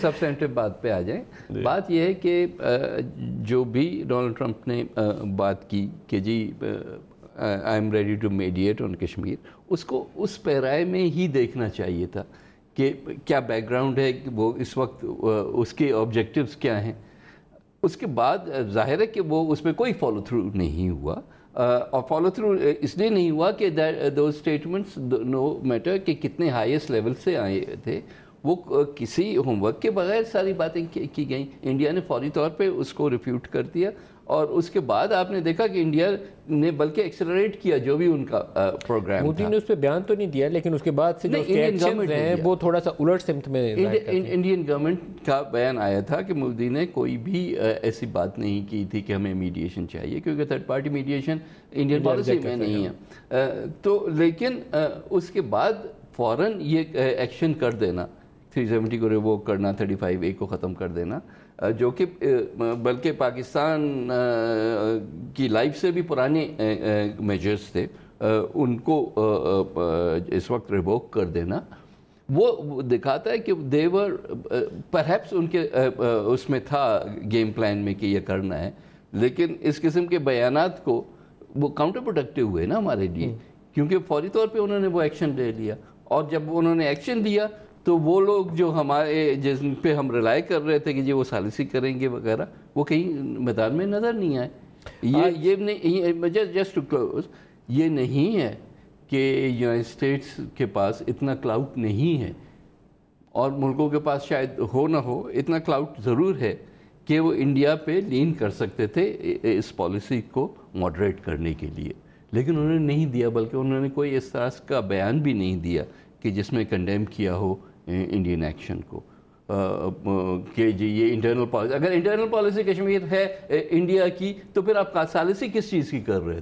سب Saint بات پہ آ جائیں جی۔ بات یہ ہے کہ جو بھی ڈونلڈ ٹرمپ نے بات کی کہ جی I am ready to mediate on Kashmir اس کو اس پیرائے میں ہی دیکھنا چاہیے تھا کہ کیا بیک گراؤنڈ ہے وہ اس وقت اس کے آبجیکٹیوز کیا ہیں اس کے بعد ظاہر ہے کہ وہ اس میں کوئی فالو تھرو نہیں ہوا اور فالو تھرو اس لیے نہیں ہوا کہ دو اسٹیٹمنٹس نو میٹر کہ کتنے ہائیسٹ لیول سے آئے تھے وہ کسی ہوم ورک کے بغیر ساری باتیں کی گئیں انڈیا نے فوری طور پہ اس کو ریفیوٹ کر دیا اور اس کے بعد آپ نے دیکھا کہ انڈیا نے بلکہ ایکسلریٹ کیا جو بھی ان کا پروگرام مودی نے اس پہ بیان تو نہیں دیا لیکن اس کے بعد سے کے ایکشنز ہیں وہ تھوڑا سا الٹ سمت میں انڈین گورنمنٹ کا بیان آیا تھا کہ مودی نے کوئی بھی ایسی بات نہیں کی تھی کہ ہمیں میڈیشن چاہیے کیونکہ third party mediation Indian policy میں نہیں ہے تو لیکن اس کے بعد فوراً یہ ایکشن کر دینا تھری سیونٹی کو ریووک کرنا تھرٹی فائیو اے کو ختم کر دینا جو کہ بلکہ پاکستان کی لائف سے بھی پرانے میجرز تھے ان کو اس وقت ریووک کر دینا وہ دکھاتا ہے کہ دیور پرہیپس ان کے اس میں تھا گیم پلان میں کہ یہ کرنا ہے لیکن اس قسم کے بیانات کو وہ کاؤنٹر پروڈکٹیو ہوئے نا ہمارے لیے کیونکہ فوری طور پہ انہوں نے وہ ایکشن لے لیا اور جب انہوں نے ایکشن دیا تو وہ لوگ جو ہمارے جن پہ ہم رلائی کر رہے تھے کہ جی وہ سالسی کریں گے وغیرہ وہ کہیں میدان میں نظر نہیں آئے یہ یہ جسٹ ٹو کلوز یہ نہیں ہے کہ یونائٹڈ اسٹیٹس کے پاس اتنا کلاؤڈ نہیں ہے اور ملکوں کے پاس شاید ہو نہ ہو اتنا کلاؤڈ ضرور ہے کہ وہ انڈیا پہ لین کر سکتے تھے اس پالیسی کو ماڈریٹ کرنے کے لیے لیکن انہوں نے نہیں دیا بلکہ انہوں نے کوئی اس طرح کا بیان بھی نہیں دیا کہ جس میں کنڈیم کیا ہو انڈین ایکشن کو کہ جی یہ انٹرنل پالیسی اگر انٹرنل پالیسی کشمیر ہے انڈیا کی تو پھر آپ سالسی کس چیز کی کر رہے ہیں